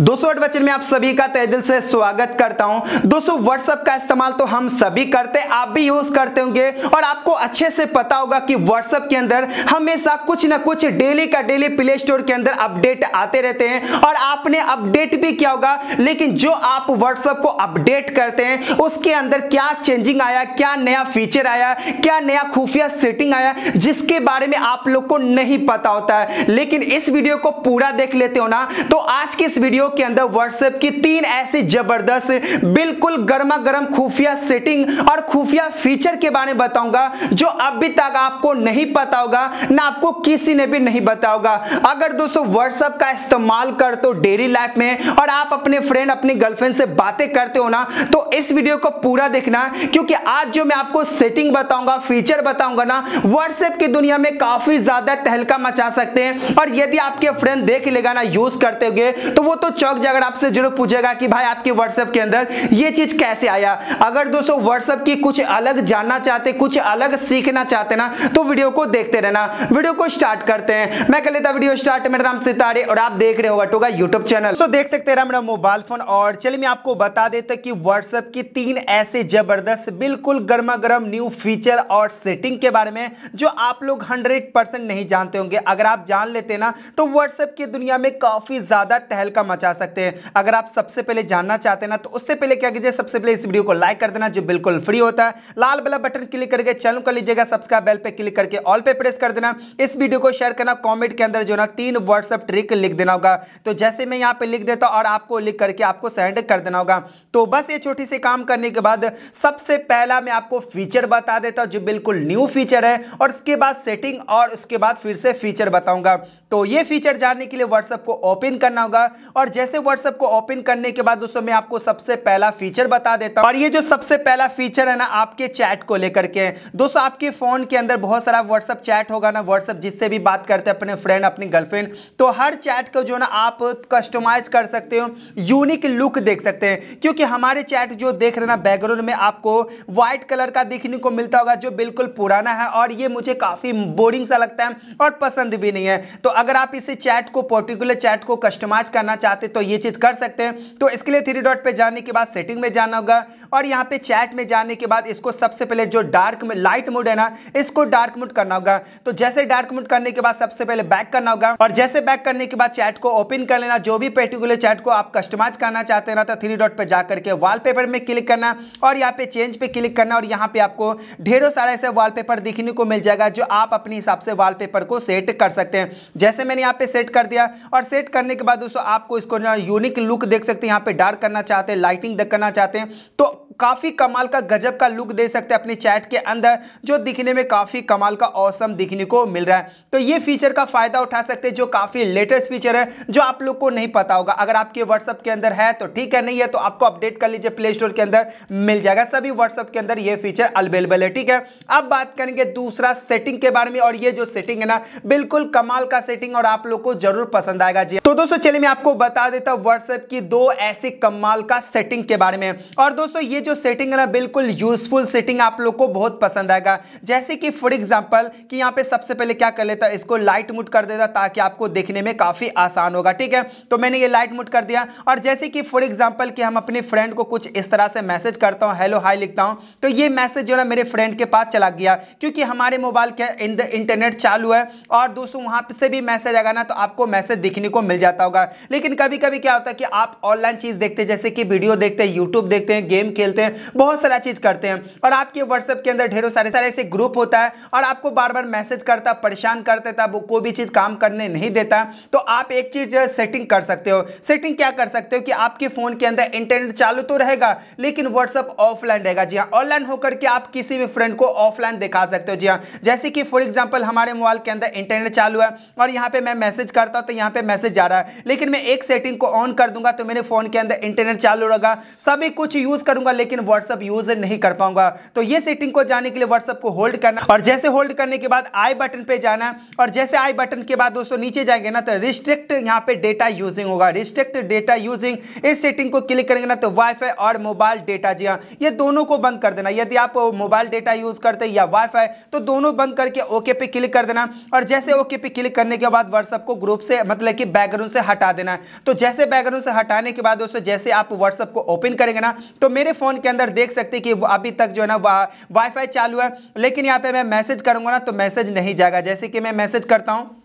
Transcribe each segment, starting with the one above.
दोस्तों में आप सभी का तय दिल से स्वागत करता हूं दोस्तों व्हाट्सअप का इस्तेमाल तो हम सभी करते आप भी यूज करते होंगे और आपको अच्छे से पता होगा कि व्हाट्सएप के अंदर हमेशा कुछ ना कुछ डेली का डेली प्ले स्टोर के अंदर अपडेट आते रहते हैं और आपने अपडेट भी किया होगा लेकिन जो आप व्हाट्सएप को अपडेट करते हैं उसके अंदर क्या चेंजिंग आया क्या नया फीचर आया क्या नया खुफिया सेटिंग आया जिसके बारे में आप लोग को नहीं पता होता है लेकिन इस वीडियो को पूरा देख लेते हो ना तो आज की इस वीडियो वीडियो के अंदर व्हाट्सएप की तीन ऐसी जबरदस्त बिल्कुल गर्मा गर्म खुफिया सेटिंग और खुफिया फीचर के बारे में बताऊंगा जो अभी तक आपको नहीं पता होगा ना आपको किसी ने भी नहीं बताया होगा अगर दोस्तों व्हाट्सएप का इस्तेमाल कर तो डेली लाइफ में और आप अपने फ्रेंड अपनी गर्लफ्रेंड से बातें करते हो ना तो इस वीडियो को पूरा देखना क्योंकि आज जो मैं आपको सेटिंग बताऊंगा फीचर बताऊंगा ना व्हाट्सएप की दुनिया में काफी ज्यादा तहलका मचा सकते हैं और यदि आपके फ्रेंड देख लेगा ना यूज करते हुए तो वो तो चौक जाकर आपसे जरूर पूछेगा कि भाई आपके व्हाट्सएप के अंदर ये चीज कैसे आया अगर दोस्तों व्हाट्सएप की कुछ अलग जानना चाहते कुछ अलग सीखना चाहते ना तो वीडियो को देखते रहना वीडियो को स्टार्ट करते हैं मैं कर लेता वीडियो स्टार्ट मेरा नाम सितारे और आप देख रहे हो टोगा यूट्यूब चैनल तो देख सकते रहा मेरा मोबाइल फोन और चलिए मैं आपको बता देता कि व्हाट्सएप की तीन ऐसे जबरदस्त बिल्कुल गर्मा गर्म न्यू फीचर और सेटिंग के बारे में जो आप लोग हंड्रेड परसेंट नहीं जानते होंगे अगर आप जान लेते ना तो व्हाट्सएप की दुनिया में काफी ज्यादा तहलका मचा जा सकते हैं अगर आप सबसे पहले जानना चाहते हैं ना तो उससे पहले क्या कीजिए सबसे पहले इस वीडियो को लाइक कर देना जो बिल्कुल फ्री होता है लाल वाला बटन क्लिक करके चैनल कर लीजिएगा सब्सक्राइब बेल पर क्लिक करके ऑल पे प्रेस कर देना इस वीडियो को शेयर करना कॉमेंट के अंदर जो ना तीन व्हाट्सअप ट्रिक लिख देना होगा तो जैसे मैं यहाँ पर लिख देता हूँ और आपको लिख करके आपको सेंड कर देना होगा तो बस ये छोटी सी काम करने के बाद सबसे पहला मैं आपको फीचर बता देता हूँ जो बिल्कुल न्यू फीचर है और इसके बाद सेटिंग और उसके बाद फिर से फीचर बताऊंगा तो ये फीचर जानने के लिए व्हाट्सएप को ओपन करना होगा और जैसे व्हाट्सएप को ओपन करने के बाद दोस्तों मैं आपको सबसे पहला फीचर बता देता हूँ और ये जो सबसे पहला फीचर है ना आपके चैट को लेकर के दोस्तों आपके फोन के अंदर बहुत सारा व्हाट्सएप चैट होगा ना व्हाट्सएप जिससे भी बात करते हैं अपने फ्रेंड अपनी गर्लफ्रेंड तो हर चैट को जो ना आप कस्टमाइज कर सकते हो यूनिक लुक देख सकते हैं क्योंकि हमारे चैट जो देख रहे ना बैकग्राउंड में आपको व्हाइट कलर का देखने को मिलता होगा जो बिल्कुल पुराना है और ये मुझे काफ़ी बोरिंग सा लगता है और पसंद भी नहीं है तो अगर आप इसे चैट को पर्टिकुलर चैट को कस्टमाइज करना चाहते तो ये चीज़ कर सकते हैं तो इसके लिए थ्री डॉट पे जाने के बाद सेटिंग में जाना होगा और यहाँ पे चैट में जाने के बाद इसको सबसे पहले जो डार्क में लाइट मोड है ना इसको डार्क मोड करना होगा तो जैसे डार्क मोड करने के बाद सबसे पहले बैक करना होगा और जैसे बैक करने के बाद चैट को ओपन कर लेना जो भी पर्टिकुलर चैट को आप कस्टमाइज करना चाहते हैं ना तो थ्री डॉट पर जा करके वॉलपेपर में क्लिक करना और यहाँ पे चेंज पे क्लिक करना और यहाँ पे आपको ढेरों सारा ऐसे वॉलपेपर देखने को मिल जाएगा जो आप अपने हिसाब से वॉलपेपर को सेट कर सकते हैं जैसे मैंने यहाँ पे सेट कर दिया और सेट करने के बाद दोस्तों आपको इसको यूनिक लुक देख सकते हैं यहाँ पे डार्क करना चाहते हैं लाइटिंग करना चाहते हैं तो काफ़ी कमाल का गजब का लुक दे सकते हैं अपने चैट के अंदर जो दिखने में काफ़ी कमाल का औसम दिखने को मिल रहा है तो ये फीचर का फ़ायदा उठा सकते हैं जो काफ़ी लेटेस्ट फीचर है जो आप लोग को नहीं पता होगा अगर आपके व्हाट्सएप के अंदर है तो ठीक है नहीं है तो आपको अपडेट कर लीजिए प्ले स्टोर के अंदर मिल जाएगा सभी व्हाट्सएप के अंदर यह फीचर अवेलेबल है ठीक है अब बात करेंगे दूसरा सेटिंग के बारे में और ये जो सेटिंग है ना बिल्कुल कमाल का सेटिंग और आप लोग को जरूर पसंद आएगा जी तो दोस्तों चलिए मैं आपको बता देता हूं व्हाट्सएप की दो ऐसी कमाल का सेटिंग के बारे में और दोस्तों ये जो जो सेटिंग है ना बिल्कुल यूजफुल सेटिंग आप लोग को बहुत पसंद आएगा जैसे कि फॉर एग्जाम्पल कि यहाँ पे सबसे पहले क्या कर लेता इसको लाइट मुट कर देता ताकि आपको देखने में काफ़ी आसान होगा ठीक है तो मैंने ये लाइट मुट कर दिया और जैसे कि फॉर एग्जाम्पल कि हम अपने फ्रेंड को कुछ इस तरह से मैसेज करता हूँ हेलो हाई लिखता हूँ तो ये मैसेज जो ना मेरे फ्रेंड के पास चला गया क्योंकि हमारे मोबाइल के इंटरनेट चालू है और दोस्तों वहाँ से भी मैसेज आएगा ना तो आपको मैसेज दिखने को मिल जाता होगा लेकिन कभी कभी क्या होता है कि आप ऑनलाइन चीज़ देखते जैसे कि वीडियो देखते हैं यूट्यूब देखते हैं गेम खेलते देते हैं बहुत सारा चीज़ करते हैं और आपके व्हाट्सएप के अंदर ढेरों सारे सारे ऐसे ग्रुप होता है और आपको बार बार मैसेज करता परेशान करते था वो कोई भी चीज़ काम करने नहीं देता तो आप एक चीज़ सेटिंग कर सकते हो सेटिंग क्या कर सकते हो कि आपके फ़ोन के अंदर इंटरनेट चालू तो रहेगा लेकिन व्हाट्सएप ऑफलाइन रहेगा जी हाँ ऑनलाइन होकर के आप किसी भी फ्रेंड को ऑफलाइन दिखा सकते हो जी हाँ जैसे कि फॉर एग्जाम्पल हमारे मोबाइल के अंदर इंटरनेट चालू है और यहाँ पे मैं मैसेज करता हूँ तो यहाँ पे मैसेज जा रहा है लेकिन मैं एक सेटिंग को ऑन कर दूंगा तो मेरे फ़ोन के अंदर इंटरनेट चालू रहेगा सभी कुछ यूज़ करूंगा लेकिन लेकिन व्हाट्सअप यूज नहीं कर पाऊंगा तो ये सेटिंग को जाने के लिए व्हाट्सअप को होल्ड करना और जैसे होल्ड करने के बाद आई बटन पे जाना और जैसे आई बटन के बाद दोस्तों नीचे जाएंगे ना तो रिस्ट्रिक्ट यहाँ पे डेटा यूजिंग होगा रिस्ट्रिक्ट डेटा यूजिंग इस सेटिंग को क्लिक करेंगे ना तो वाईफाई और मोबाइल डेटा जी हाँ ये दोनों को बंद कर देना यदि आप मोबाइल डेटा यूज करते या वाईफाई तो दोनों बंद करके ओके पे क्लिक कर देना और जैसे ओके पे क्लिक करने के बाद व्हाट्सअप को ग्रुप से मतलब कि बैकग्राउंड से हटा देना है तो जैसे बैकग्राउंड से हटाने के बाद दोस्तों जैसे आप व्हाट्सअप को ओपन करेंगे ना तो मेरे फोन फ़ोन के अंदर देख सकते कि अभी तक जो है ना वाईफाई चालू है लेकिन यहाँ पे मैं मैसेज करूंगा ना तो मैसेज नहीं जाएगा जैसे कि मैं मैसेज करता हूँ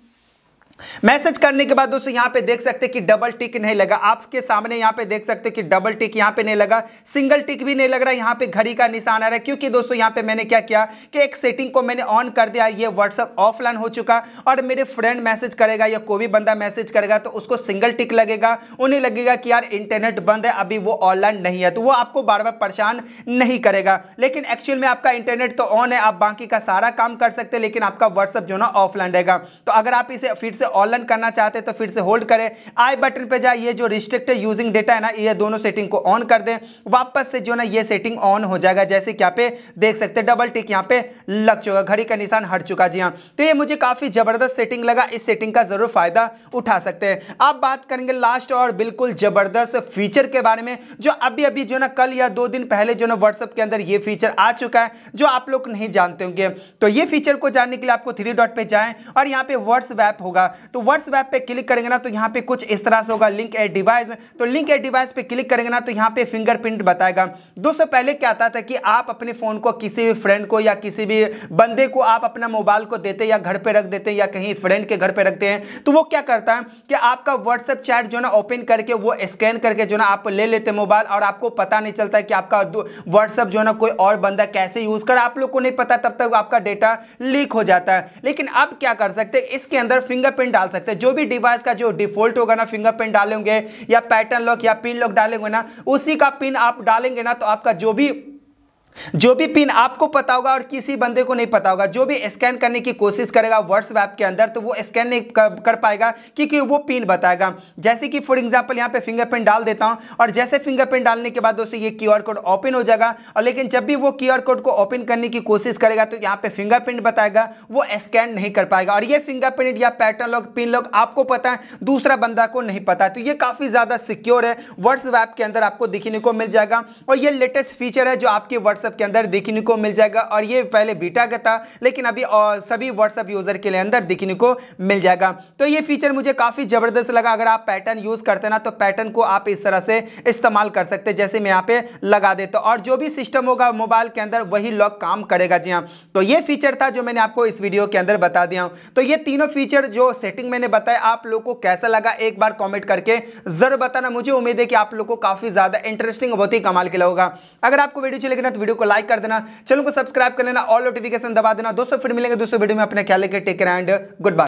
मैसेज करने के बाद दोस्तों यहां पे देख सकते कि डबल टिक नहीं लगा आपके सामने यहां पे देख सकते कि डबल टिक यहां पे नहीं लगा सिंगल टिक भी नहीं लग रहा यहां पे घड़ी का निशान आ रहा है क्योंकि दोस्तों यहां पे मैंने क्या किया कि एक सेटिंग को मैंने ऑन कर दिया ये व्हाट्सअप ऑफलाइन हो चुका और मेरे फ्रेंड मैसेज करेगा या कोई भी बंदा मैसेज करेगा तो उसको सिंगल टिक लगेगा उन्हें लगेगा कि यार इंटरनेट बंद है अभी वो ऑनलाइन नहीं है तो वो आपको बार बार परेशान नहीं करेगा लेकिन एक्चुअल में आपका इंटरनेट तो ऑन है आप बाकी का सारा काम कर सकते हैं लेकिन आपका व्हाट्सअप जो ना ऑफलाइन रहेगा तो अगर आप इसे फिर से से ऑनलाइन करना चाहते हैं तो फिर से होल्ड करें आई बटन पे जाए ये जो रिस्ट्रिक्टेड यूजिंग डेटा है ना ये दोनों सेटिंग को ऑन कर दें वापस से जो ना ये सेटिंग ऑन हो जाएगा जैसे कि यहाँ पे देख सकते हैं डबल टिक यहाँ पे लग चुका घड़ी का निशान हट चुका जी हाँ तो ये मुझे काफ़ी ज़बरदस्त सेटिंग लगा इस सेटिंग का ज़रूर फ़ायदा उठा सकते हैं अब बात करेंगे लास्ट और बिल्कुल ज़बरदस्त फीचर के बारे में जो अभी अभी जो ना कल या दो दिन पहले जो ना व्हाट्सएप के अंदर ये फीचर आ चुका है जो आप लोग नहीं जानते होंगे तो ये फीचर को जानने के लिए आपको थ्री डॉट पे जाएं और यहाँ पे व्हाट्सएप होगा तो व्हाट्सएप पे क्लिक करेंगे ना तो यहाँ पे कुछ इस तरह से होगा लिंक ए डिवाइस तो लिंक ए डिवाइस पे क्लिक करेंगे ना तो यहाँ पे फिंगरप्रिंट बताएगा दोस्तों पहले क्या आता था कि आप अपने फ़ोन को किसी भी फ्रेंड को या किसी भी बंदे को आप अपना मोबाइल को देते या घर पर रख देते या कहीं फ्रेंड के घर पर रखते हैं तो वो क्या करता है कि आपका व्हाट्सएप चैट जो ना ओपन करके वो स्कैन करके जो ना आप ले लेते मोबाइल और आपको पता नहीं चलता कि आपका व्हाट्सएप जो ना कोई और बंदा कैसे यूज़ कर आप लोग को नहीं पता तब तक आपका डेटा लीक हो जाता है लेकिन अब क्या कर सकते हैं इसके अंदर फिंगरप्रिंट फिंगरप्रिंट डाल सकते हैं जो भी डिवाइस का जो डिफॉल्ट होगा ना फिंगरप्रिंट डालेंगे या पैटर्न लॉक या पिन लॉक डालेंगे ना उसी का पिन आप डालेंगे ना तो आपका जो भी जो भी पिन आपको पता होगा और किसी बंदे को नहीं पता होगा जो भी स्कैन करने की कोशिश करेगा व्हाट्सएप के अंदर तो वो स्कैन नहीं कर पाएगा क्योंकि वो पिन बताएगा जैसे कि फॉर एग्जाम्पल यहाँ पे फिंगरप्रिंट डाल देता हूँ और जैसे फिंगरप्रिंट डालने के बाद दोस्तों ये क्यू कोड ओपन हो जाएगा और लेकिन जब भी वो क्यू कोड को ओपन करने की कोशिश करेगा तो यहाँ पर फिंगरप्रिंट बताएगा वो स्कैन नहीं कर पाएगा और ये फिंगरप्रिंट या पैटर्न लॉक पिन लॉक आपको पता है दूसरा बंदा को नहीं पता तो ये काफ़ी ज़्यादा सिक्योर है व्हाट्सएप के अंदर आपको देखने को मिल जाएगा और ये लेटेस्ट फीचर है जो आपके व्हाट्सएप व्हाट्सएप के अंदर देखने को मिल जाएगा और ये पहले बीटा का था लेकिन अभी और सभी व्हाट्सएप यूज़र के लिए अंदर देखने को मिल जाएगा तो ये फीचर मुझे काफ़ी ज़बरदस्त लगा अगर आप पैटर्न यूज़ करते ना तो पैटर्न को आप इस तरह से इस्तेमाल कर सकते जैसे मैं यहाँ पे लगा देता तो। और जो भी सिस्टम होगा मोबाइल के अंदर वही लॉक काम करेगा जी हाँ तो ये फीचर था जो मैंने आपको इस वीडियो के अंदर बता दिया हूँ तो ये तीनों फीचर जो सेटिंग मैंने बताया आप लोग को कैसा लगा एक बार कॉमेंट करके जरूर बताना मुझे उम्मीद है कि आप लोग को काफ़ी ज़्यादा इंटरेस्टिंग बहुत ही कमाल के लगेगा अगर आपको वीडियो अच्छी लगी तो वीडियो वीडियो को लाइक कर देना चैनल को सब्सक्राइब कर लेना और नोटिफिकेशन दबा देना दोस्तों फिर मिलेंगे दोस्तों वीडियो में अपने ख्याल लेकर take care and good bye